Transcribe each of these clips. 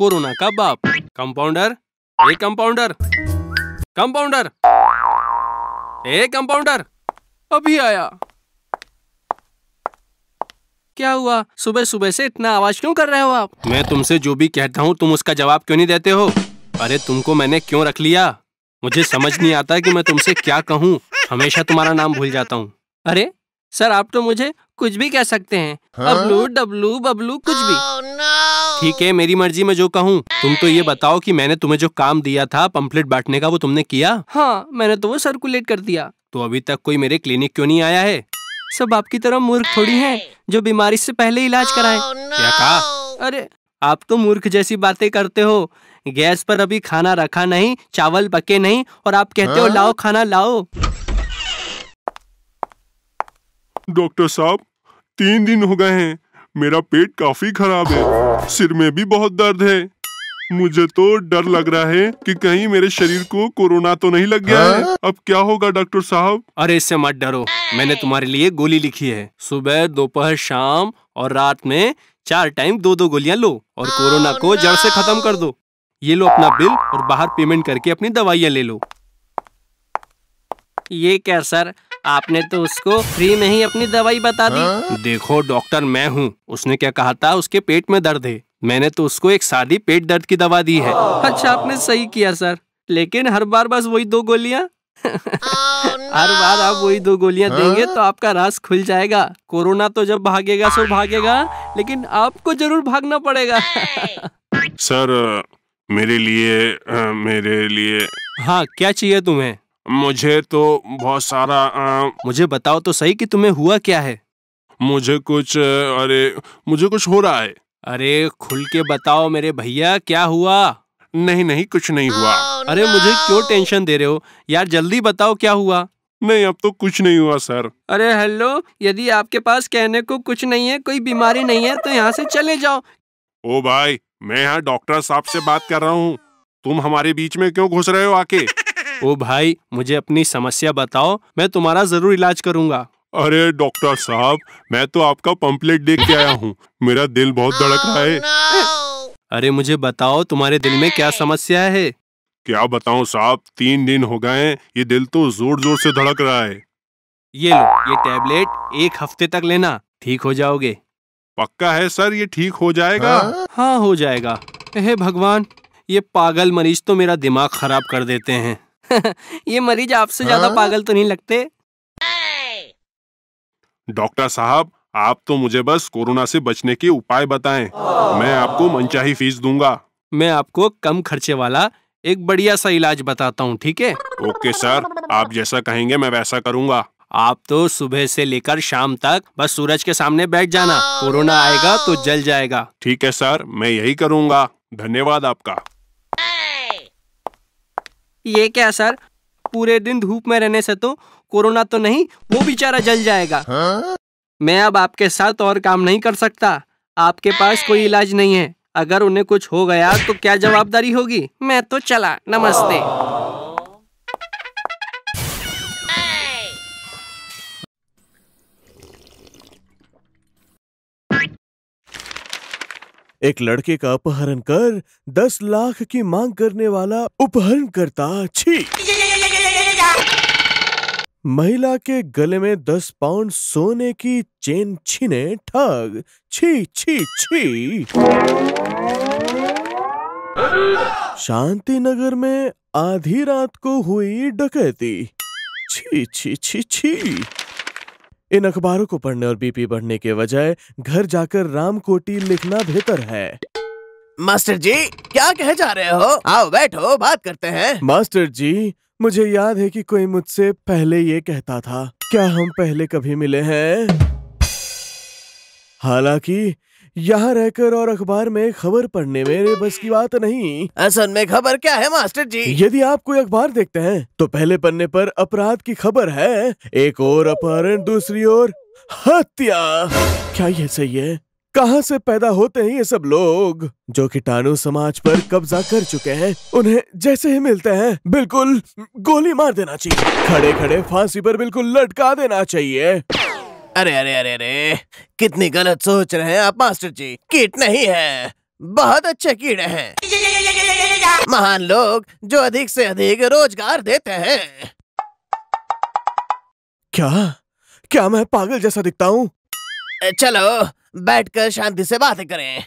Corona का बाप compounder ए कंपाउंडर कंपाउंडर ए कंपाउंडर अभी आया क्या हुआ सुबह सुबह से इतना आवाज क्यों कर रहे हो आप मैं तुमसे जो भी कहता हूँ तुम उसका जवाब क्यों नहीं देते हो अरे तुमको मैंने क्यों रख लिया मुझे समझ नहीं आता कि मैं तुमसे क्या कहूँ हमेशा तुम्हारा नाम भूल जाता हूँ अरे सर आप तो मुझे कुछ भी कह सकते हैं बबलू हाँ? डबलू बबलू कुछ भी ठीक oh, no! है मेरी मर्जी में जो कहूँ तुम तो ये बताओ कि मैंने तुम्हें जो काम दिया था पंपलेट बांटने का वो तुमने किया हाँ मैंने तो वो सर्कुलेट कर दिया तो अभी तक कोई मेरे क्लिनिक क्यों नहीं आया है सब आपकी तरह मूर्ख थोड़ी है जो बीमारी से पहले इलाज कराए oh, no! क्या कहा अरे आप तो मूर्ख जैसी बातें करते हो गैस पर अभी खाना रखा नहीं चावल पके नहीं और आप कहते हो हाँ? लाओ खाना लाओ डॉक्टर साहब तीन दिन हो गए हैं मेरा पेट काफी खराब है सिर में भी बहुत दर्द है मुझे तो डर लग रहा है कि कहीं मेरे शरीर को कोरोना तो नहीं लग गया है हाँ? अब क्या होगा डॉक्टर साहब अरे इससे मत डरो मैंने तुम्हारे लिए गोली लिखी है सुबह दोपहर शाम और रात में चार टाइम दो दो गोलियां लो और कोरोना को जड़ से खत्म कर दो ये लो अपना बिल और बाहर पेमेंट करके अपनी दवाइयाँ ले लो ये क्या सर आपने तो उसको फ्री में ही अपनी दवाई बता दी हाँ? देखो डॉक्टर मैं हूँ उसने क्या कहा था उसके पेट में दर्द है मैंने तो उसको एक सादी पेट दर्द की दवा दी है अच्छा आपने सही किया सर लेकिन हर बार बस वही दो गोलियाँ oh, हर बार आप वही दो गोलियाँ हाँ? देंगे तो आपका रास खुल जाएगा कोरोना तो जब भागेगा सो भागेगा लेकिन आपको जरूर भागना पड़ेगा सर मेरे लिए हाँ, मेरे लिए हाँ क्या चाहिए तुम्हें मुझे तो बहुत सारा आ... मुझे बताओ तो सही कि तुम्हें हुआ क्या है मुझे कुछ अरे मुझे कुछ हो रहा है अरे खुल के बताओ मेरे भैया क्या हुआ नहीं नहीं कुछ नहीं हुआ oh, अरे no. मुझे क्यों टेंशन दे रहे हो यार जल्दी बताओ क्या हुआ नहीं अब तो कुछ नहीं हुआ सर अरे हेलो यदि आपके पास कहने को कुछ नहीं है कोई बीमारी नहीं है तो यहाँ से चले जाओ ओ भाई मैं यहाँ डॉक्टर साहब से बात कर रहा हूँ तुम हमारे बीच में क्यों घुस रहे हो आके ओ भाई मुझे अपनी समस्या बताओ मैं तुम्हारा जरूर इलाज करूंगा अरे डॉक्टर साहब मैं तो आपका पंपलेट देख के आया हूँ मेरा दिल बहुत धड़क रहा है oh, अरे मुझे बताओ तुम्हारे दिल में क्या समस्या है क्या बताओ साहब तीन दिन हो गए ये दिल तो जोर जोर से धड़क रहा है ये लो ये टैबलेट एक हफ्ते तक लेना ठीक हो जाओगे पक्का है सर ये ठीक हो जाएगा हाँ, हाँ हो जाएगा हे भगवान ये पागल मरीज तो मेरा दिमाग खराब कर देते हैं ये मरीज आपसे ज्यादा हाँ? पागल तो नहीं लगते डॉक्टर साहब आप तो मुझे बस कोरोना से बचने के उपाय बताएं। मैं आपको मनचाही फीस दूंगा मैं आपको कम खर्चे वाला एक बढ़िया सा इलाज बताता हूँ ठीक है ओके सर आप जैसा कहेंगे मैं वैसा करूँगा आप तो सुबह से लेकर शाम तक बस सूरज के सामने बैठ जाना कोरोना आएगा तो जल जाएगा ठीक है सर मैं यही करूँगा धन्यवाद आपका ये क्या सर पूरे दिन धूप में रहने से तो कोरोना तो नहीं वो बेचारा जल जाएगा हा? मैं अब आपके साथ और काम नहीं कर सकता आपके पास कोई इलाज नहीं है अगर उन्हें कुछ हो गया तो क्या जवाबदारी होगी मैं तो चला नमस्ते एक लड़के का अपहरण कर दस लाख की मांग करने वाला उपहरण करता छी महिला के गले में दस पाउंड सोने की चेन छीने ठग छी छी छी शांति नगर में आधी रात को हुई डकैती छी छी छी छी इन अखबारों को पढ़ने और बीपी बढ़ने के बजाय घर जाकर राम कोटी लिखना बेहतर है मास्टर जी क्या कह जा रहे हो आओ बैठो बात करते हैं मास्टर जी मुझे याद है कि कोई मुझसे पहले ये कहता था क्या हम पहले कभी मिले हैं हालांकि यहाँ रहकर और अखबार में खबर पढ़ने मेरे बस की बात नहीं असल में खबर क्या है मास्टर जी यदि आप कोई अखबार देखते हैं तो पहले पन्ने पर अपराध की खबर है एक और अपहरण दूसरी ओर हत्या क्या यह सही है कहाँ से पैदा होते हैं ये सब लोग जो कीटाणु समाज पर कब्जा कर चुके हैं उन्हें जैसे ही मिलते हैं बिल्कुल गोली मार देना चाहिए खड़े खड़े फांसी पर बिल्कुल लटका देना चाहिए अरे अरे अरे अरे कितनी गलत सोच रहे हैं आप मास्टर जी कीट नहीं है बहुत अच्छे कीड़े हैं महान लोग जो अधिक से अधिक रोजगार देते हैं क्या क्या मैं पागल जैसा दिखता हूँ चलो बैठकर शांति से बात करें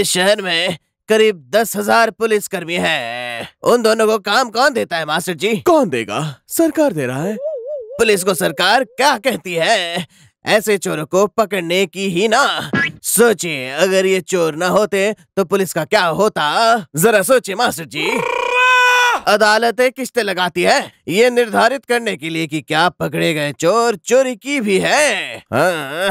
इस शहर में करीब दस हजार पुलिस कर्मी है उन दोनों को काम कौन देता है मास्टर जी कौन देगा सरकार दे रहा है पुलिस को सरकार क्या कहती है ऐसे चोरों को पकड़ने की ही ना सोचिए अगर ये चोर ना होते तो पुलिस का क्या होता जरा सोचिए मास्टर जी अदालतें किस्तें लगाती है ये निर्धारित करने के लिए कि क्या पकड़े गए चोर चोरी की भी है हाँ।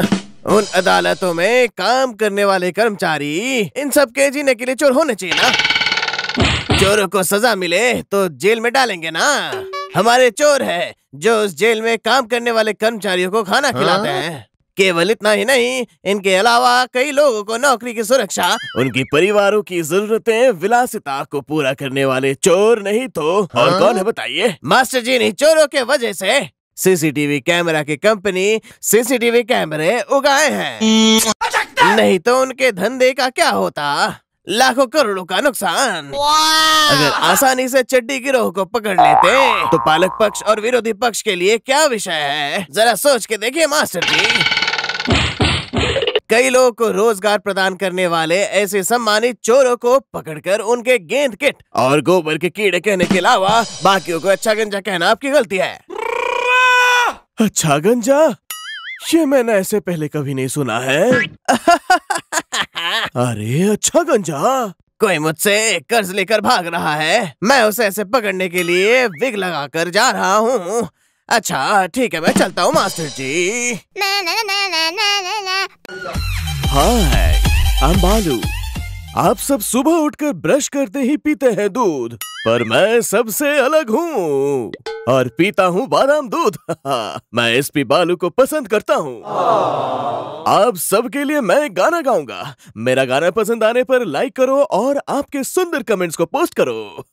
उन अदालतों में काम करने वाले कर्मचारी इन सब के जीने के लिए चोर होने चाहिए ना चोरों को सजा मिले तो जेल में डालेंगे ना हमारे चोर है जो उस जेल में काम करने वाले कर्मचारियों को खाना हाँ? खिलाते हैं केवल इतना ही नहीं इनके अलावा कई लोगों को नौकरी की सुरक्षा उनकी परिवारों की जरूरतें विलासिता को पूरा करने वाले चोर नहीं तो और हाँ? कौन है बताइए मास्टर जी ने चोरों के वजह से सीसीटीवी कैमरा की कंपनी सीसीटीवी कैमरे उगाए हैं नहीं तो उनके धंधे का क्या होता लाखों करोड़ों का नुकसान अगर आसानी से चड्डी गिरोह को पकड़ लेते तो पालक पक्ष और विरोधी पक्ष के लिए क्या विषय है जरा सोच के देखिए मास्टर जी कई लोगों को रोजगार प्रदान करने वाले ऐसे सम्मानित चोरों को पकड़कर उनके गेंद किट और गोबर के कीड़े कहने के अलावा बाकियों को अच्छा गंजा कहना आपकी गलती है अच्छा गंजा ये मैंने ऐसे पहले कभी नहीं सुना है अरे अच्छा गंजा कोई मुझसे कर्ज लेकर भाग रहा है मैं उसे ऐसे पकड़ने के लिए विग लगाकर जा रहा हूँ अच्छा ठीक है मैं चलता हूँ मास्टर जी ना ना ना ना ना ना ना। हाँ आई एम बालू आप सब सुबह उठकर ब्रश करते ही पीते हैं दूध पर मैं सबसे अलग हूँ और पीता हूँ बादाम दूध मैं एस पी बालू को पसंद करता हूँ आप सबके लिए मैं गाना गाऊंगा मेरा गाना पसंद आने पर लाइक करो और आपके सुंदर कमेंट्स को पोस्ट करो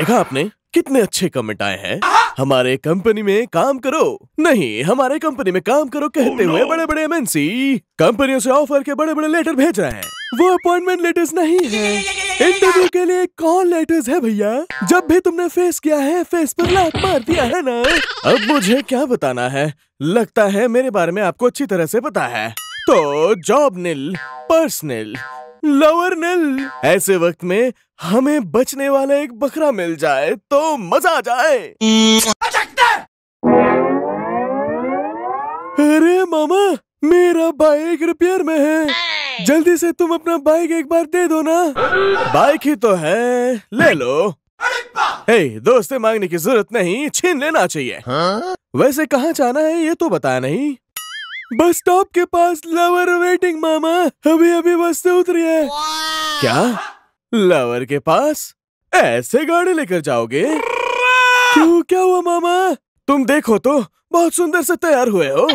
देखा आपने कितने अच्छे कमेंट आए हैं हमारे कंपनी में काम करो नहीं हमारे कंपनी में काम करो कहते oh, हुए बड़े बड़े एमएनसी कंपनियों से ऑफर के बड़े बड़े लेटर भेज रहे हैं वो अपॉइंटमेंट लेटर्स नहीं है इंटरव्यू के लिए कॉल लेटर्स है भैया जब भी तुमने फेस किया है फेस पर लात मार दिया है ना अब मुझे क्या बताना है लगता है मेरे बारे में आपको अच्छी तरह से पता है तो job nil personal lover nil ऐसे वक्त में हमें बचने वाला एक बकरा मिल जाए तो मजा आ जाए अरे मामा मेरा बाइक रिपेयर में है जल्दी से तुम अपना बाइक एक बार दे दो ना बाइक ही तो है ले लो हे दोस्त मांगने की जरूरत नहीं छीन लेना चाहिए हा? वैसे कहाँ जाना है ये तो बताया नहीं बस स्टॉप के पास लवर वेटिंग मामा अभी अभी बस से उतरी है क्या लवर के पास ऐसे गाड़ी लेकर जाओगे क्यों क्या हुआ मामा तुम देखो तो बहुत सुंदर से तैयार हुए हो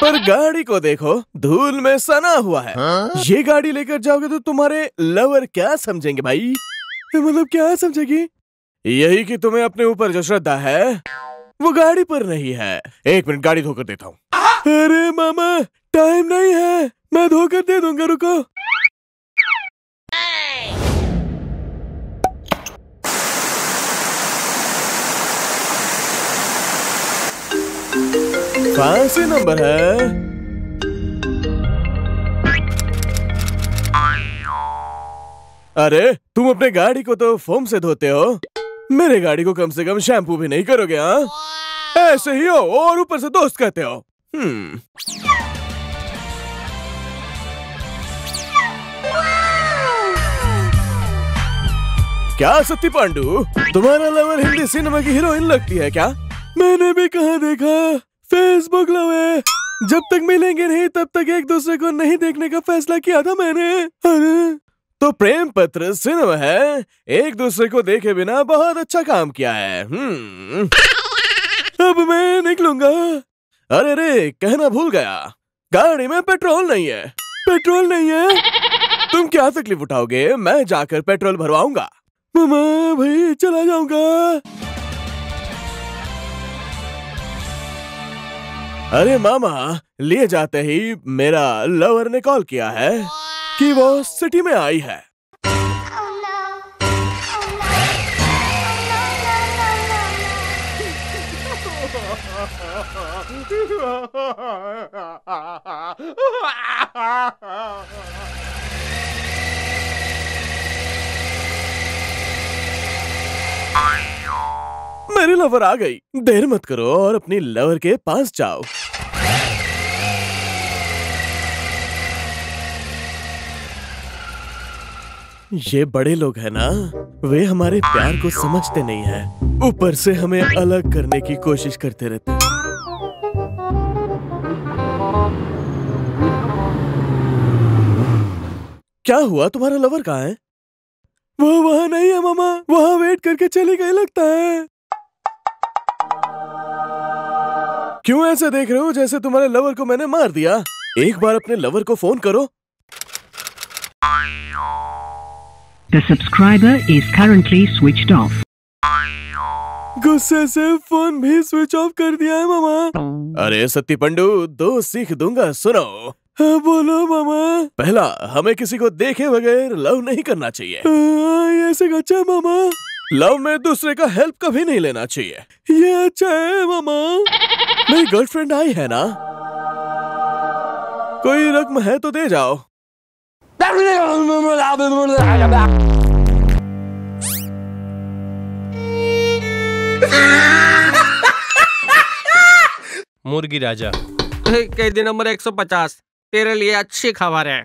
पर गाड़ी को देखो धूल में सना हुआ है हा? ये गाड़ी लेकर जाओगे तो तुम्हारे लवर क्या समझेंगे भाई मतलब क्या समझेगी यही कि तुम्हें अपने ऊपर जो श्रद्धा है वो गाड़ी पर नहीं है एक मिनट गाड़ी धोकर देता हूँ अरे मामा टाइम नहीं है मैं धोकर दे दूंगा रुको से नंबर है अरे तुम अपने गाड़ी को तो फोम से धोते हो मेरे गाड़ी को कम से कम शैम्पू भी नहीं करोगे हाँ ऐसे ही हो और ऊपर से दोस्त कहते हो Hmm. क्या सत्य पांडू तुम्हारा लवर हिंदी सिनेमा की हीरोइन लगती है क्या मैंने भी कहा देखा फेसबुक लव जब तक मिलेंगे नहीं तब तक एक दूसरे को नहीं देखने का फैसला किया था मैंने अरे तो प्रेम पत्र सिनेमा है एक दूसरे को देखे बिना बहुत अच्छा काम किया है hmm. अब मैं निकलूंगा अरे रे कहना भूल गया गाड़ी में पेट्रोल नहीं है पेट्रोल नहीं है तुम क्या तकलीफ उठाओगे मैं जाकर पेट्रोल भरवाऊंगा मामा भाई चला जाऊंगा अरे मामा लिए जाते ही मेरा लवर ने कॉल किया है कि वो सिटी में आई है मेरी लवर आ गई देर मत करो और अपनी लवर के पास जाओ ये बड़े लोग हैं ना वे हमारे प्यार को समझते नहीं हैं। ऊपर से हमें अलग करने की कोशिश करते रहते हैं क्या हुआ तुम्हारा लवर कहाँ है वो वहाँ नहीं है मामा वहाँ वेट करके चले गए लगता है क्यों ऐसे देख रहे हो जैसे तुम्हारे लवर को मैंने मार दिया एक बार अपने लवर को फोन करो subscriber is currently switch off गुस्से से फोन भी स्विच ऑफ कर दिया है मामा अरे सत्य पंडू दो सीख दूंगा सुनो हाँ, बोलो मामा पहला हमें किसी को देखे बगैर लव नहीं करना चाहिए हाँ, ऐसे अच्छा मामा लव में दूसरे का हेल्प कभी नहीं लेना चाहिए ये अच्छा है मामा मेरी गर्लफ्रेंड आई है ना कोई रकम है तो दे जाओ मुर्गी राजा कई दिन नंबर 150 तेरे लिए अच्छी खबर है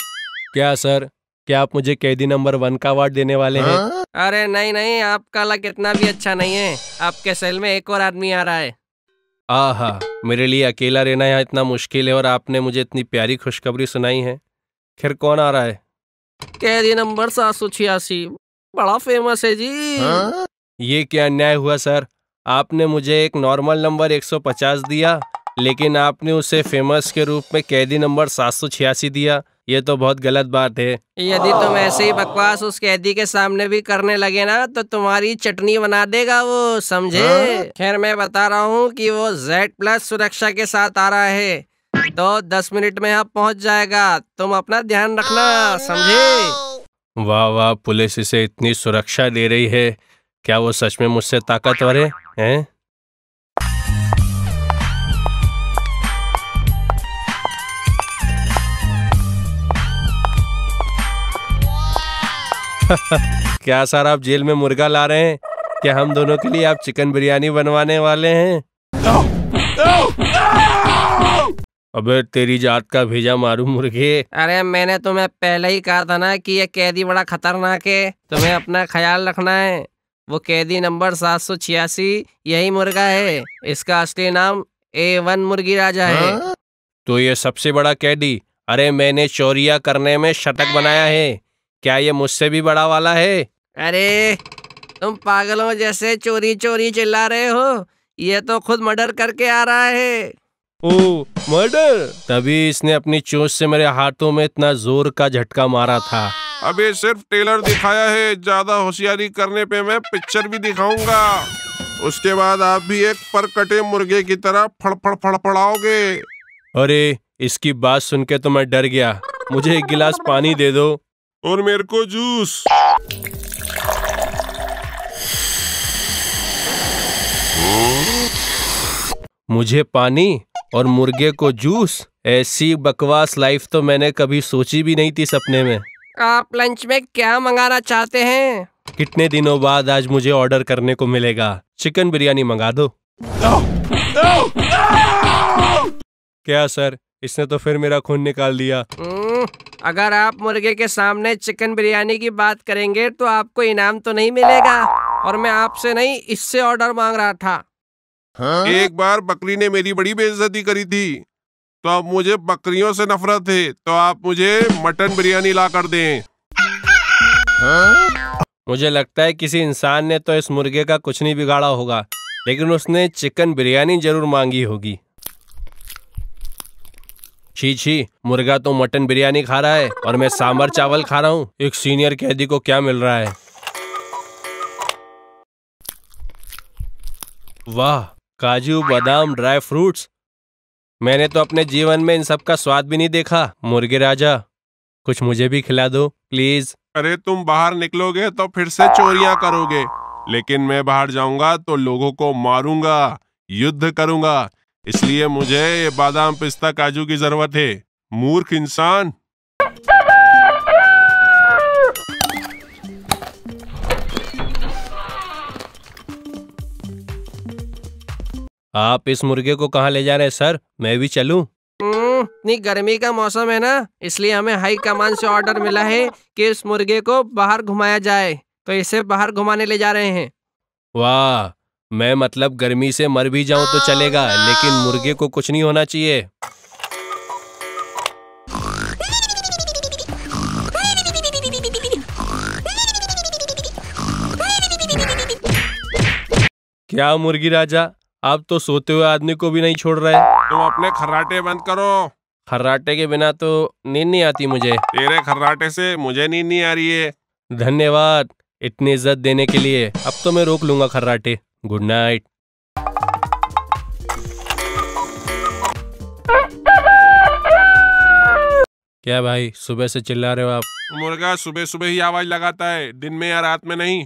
क्या सर क्या आप मुझे कैदी नंबर वन का अवार्ड देने वाले हैं हाँ? अरे नहीं नहीं आपका लक इतना भी अच्छा नहीं है आपके सेल में एक और आदमी आ रहा है आहा मेरे लिए अकेला रहना यहाँ इतना मुश्किल है और आपने मुझे इतनी प्यारी खुशखबरी सुनाई है खैर कौन आ रहा है कैदी नंबर सात सौ छियासी बड़ा फेमस है जी हा? ये क्या अन्याय हुआ सर आपने मुझे एक नॉर्मल नंबर पचास दिया लेकिन आपने उसे फेमस के रूप में कैदी नंबर सात सौ छियासी दिया ये तो बहुत गलत बात है यदि तुम ऐसे ही बकवास उस कैदी के सामने भी करने लगे ना तो तुम्हारी चटनी बना देगा वो समझे हाँ? खैर मैं बता रहा हूँ कि वो जेड प्लस सुरक्षा के साथ आ रहा है तो दस मिनट में आप पहुँच जाएगा तुम अपना ध्यान रखना समझे वाह वाह पुलिस इसे इतनी सुरक्षा दे रही है क्या वो सच में मुझसे ताकतवर है, है? क्या सर आप जेल में मुर्गा ला रहे हैं क्या हम दोनों के लिए आप चिकन बिरयानी बनवाने वाले हैं no! No! No! अबे तेरी जात का भेजा मारू मुर्गे अरे मैंने तुम्हें पहले ही कहा था ना कि ये कैदी बड़ा खतरनाक है तुम्हें अपना ख्याल रखना है वो कैदी नंबर सात सौ छियासी यही मुर्गा है इसका असली नाम ए वन मुर्गी राजा है हाँ? तो ये सबसे बड़ा कैदी अरे मैंने चोरिया करने में शतक बनाया है क्या ये मुझसे भी बड़ा वाला है अरे तुम पागलों जैसे चोरी चोरी चिल्ला रहे हो ये तो खुद मर्डर करके आ रहा है ओ मर्डर तभी इसने अपनी चोट से मेरे हाथों में इतना जोर का झटका मारा था अबे सिर्फ टेलर दिखाया है ज्यादा होशियारी करने पे मैं पिक्चर भी दिखाऊंगा उसके बाद आप भी एक पर कटे मुर्गे की तरह फड़फड़ फड़फड़ाओगे अरे इसकी बात सुन के तो मैं डर गया मुझे एक गिलास पानी दे दो और मेरे को जूस मुझे पानी और मुर्गे को जूस ऐसी बकवास लाइफ तो मैंने कभी सोची भी नहीं थी सपने में आप लंच में क्या मंगाना चाहते हैं कितने दिनों बाद आज मुझे ऑर्डर करने को मिलेगा चिकन बिरयानी मंगा दो क्या सर इसने तो फिर मेरा खून निकाल दिया हम्म, अगर आप मुर्गे के सामने चिकन बिरयानी की बात करेंगे तो आपको इनाम तो नहीं मिलेगा और मैं आपसे नहीं इससे ऑर्डर मांग रहा था हाँ? एक बार बकरी ने मेरी बड़ी बेइज्जती करी थी तो अब मुझे बकरियों से नफरत है तो आप मुझे मटन बिरयानी ला कर दें हाँ? मुझे लगता है किसी इंसान ने तो इस मुर्गे का कुछ नहीं बिगाड़ा होगा लेकिन उसने चिकन बिरयानी जरूर मांगी होगी छी छी मुर्गा तो मटन बिरयानी खा रहा है और मैं सांबर चावल खा रहा हूँ एक सीनियर कैदी को क्या मिल रहा है वाह काजू बादाम ड्राई फ्रूट्स मैंने तो अपने जीवन में इन सब का स्वाद भी नहीं देखा मुर्गे राजा कुछ मुझे भी खिला दो प्लीज अरे तुम बाहर निकलोगे तो फिर से चोरियां करोगे लेकिन मैं बाहर जाऊंगा तो लोगों को मारूंगा युद्ध करूंगा इसलिए मुझे ये बादाम पिस्ता काजू की जरूरत है मूर्ख इंसान आप इस मुर्गे को कहाँ ले जा रहे हैं सर मैं भी चलूं? हम्म, इतनी गर्मी का मौसम है ना इसलिए हमें हाई कमान से ऑर्डर मिला है कि इस मुर्गे को बाहर घुमाया जाए तो इसे बाहर घुमाने ले जा रहे हैं वाह मैं मतलब गर्मी से मर भी जाऊं तो चलेगा लेकिन मुर्गे को कुछ नहीं होना चाहिए क्या मुर्गी राजा आप तो सोते हुए आदमी को भी नहीं छोड़ रहे तुम तो अपने खर्राटे बंद करो खर्राटे के बिना तो नींद नहीं आती मुझे तेरे खर्राटे से मुझे नींद नहीं आ रही है धन्यवाद इतनी इज्जत देने के लिए अब तो मैं रोक लूंगा खर्राटे गुड नाइट क्या भाई सुबह से चिल्ला रहे हो आप मुर्गा सुबह सुबह ही आवाज लगाता है दिन में या रात में नहीं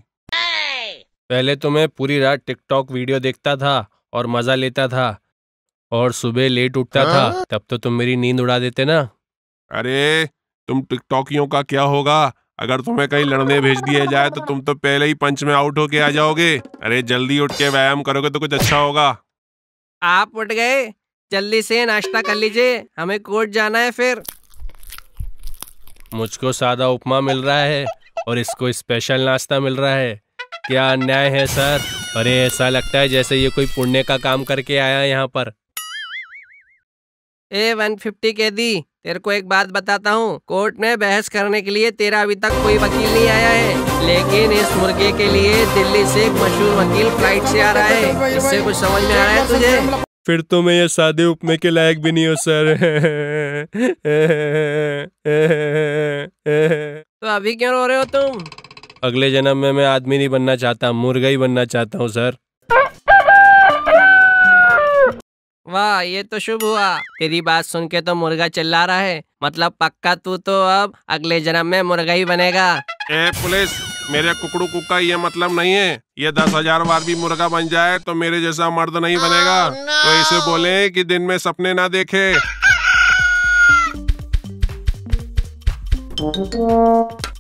पहले तो मैं पूरी रात टिकटॉक वीडियो देखता था और मजा लेता था और सुबह लेट उठता हाँ? था तब तो तुम मेरी नींद उड़ा देते ना अरे तुम टिकटॉकियों का क्या होगा अगर तुम्हें कहीं लड़ने भेज दिया जाए तो तुम तो पहले ही पंच में आउट होके आ जाओगे अरे जल्दी उठ के व्यायाम करोगे तो कुछ अच्छा होगा आप उठ गए जल्दी से नाश्ता कर लीजिए हमें कोर्ट जाना है फिर मुझको सादा उपमा मिल रहा है और इसको स्पेशल नाश्ता मिल रहा है क्या अन्याय है सर अरे ऐसा लगता है जैसे ये कोई पुण्य का काम करके आया यहाँ पर ए वन फिफ्टी के दी तेरे को एक बात बताता हूँ कोर्ट में बहस करने के लिए तेरा अभी तक कोई वकील नहीं आया है लेकिन इस मुर्गे के लिए दिल्ली से एक मशहूर वकील फ्लाइट से आ रहा है इससे कुछ समझ में आ रहा है तुझे फिर तो मैं ये शादी उपमे के लायक भी नहीं हो सर तो अभी क्यों रो रहे हो तुम अगले जन्म में मैं आदमी नहीं बनना चाहता मुर्गा ही बनना चाहता हूँ सर वाह ये तो शुभ हुआ तेरी बात सुन के तो मुर्गा चिल्ला रहा है मतलब पक्का तू तो अब अगले जन्म में मुर्गा ही बनेगा ए पुलिस मेरे कुकड़ू कुका ये मतलब नहीं है ये दस हजार बार भी मुर्गा बन जाए तो मेरे जैसा मर्द नहीं बनेगा oh, no. तो इसे बोले कि दिन में सपने ना देखे oh,